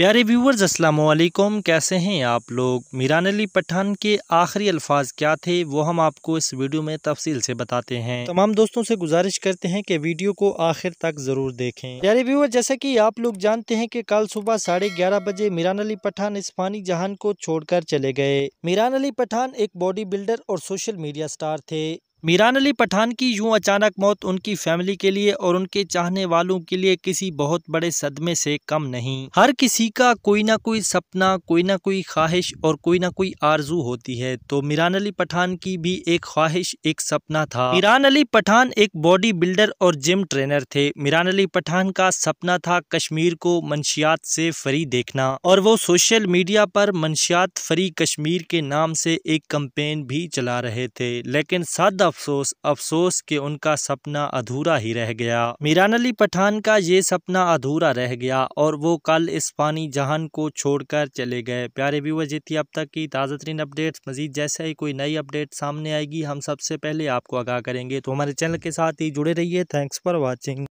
प्यारे व्यूवर्स अस्सलाम वालेकुम कैसे हैं आप लोग मीरान अली पठान के आखिरी अल्फाज क्या थे वो हम आपको इस वीडियो में तफसील से बताते हैं तमाम दोस्तों से गुजारिश करते हैं कि वीडियो को आखिर तक ज़रूर देखें प्यारे व्यूवर जैसा कि आप लोग जानते हैं कि कल सुबह साढ़े ग्यारह बजे मीरान अली पठान इस फानी जहान को छोड़कर चले गए मीरान अली पठान एक बॉडी बिल्डर और सोशल मीडिया स्टार थे मीरान अली पठान की यूं अचानक मौत उनकी फैमिली के लिए और उनके चाहने वालों के लिए किसी बहुत बड़े सदमे से कम नहीं हर किसी का कोई ना कोई सपना कोई ना कोई ख्वाहिश और कोई ना कोई आरजू होती है तो मीरान अली पठान की भी एक ख्वाहिश एक सपना था मीरान अली पठान एक बॉडी बिल्डर और जिम ट्रेनर थे मीरान अली पठान का सपना था कश्मीर को मंशियात से फ्री देखना और वो सोशल मीडिया पर मंशियात फ्री कश्मीर के नाम से एक कंपेन भी चला रहे थे लेकिन सादा अफसोस अफसोस कि उनका सपना अधूरा ही रह गया मीरान अली पठान का ये सपना अधूरा रह गया और वो कल इस पानी जहान को छोड़कर चले गए प्यारे व्यूवर्स ये थी अब तक की ताज़ा तरीन अपडेट्स मजीद जैसे ही कोई नई अपडेट सामने आएगी हम सबसे पहले आपको आगाह करेंगे तो हमारे चैनल के साथ ही जुड़े रहिए थैंक्स फॉर वॉचिंग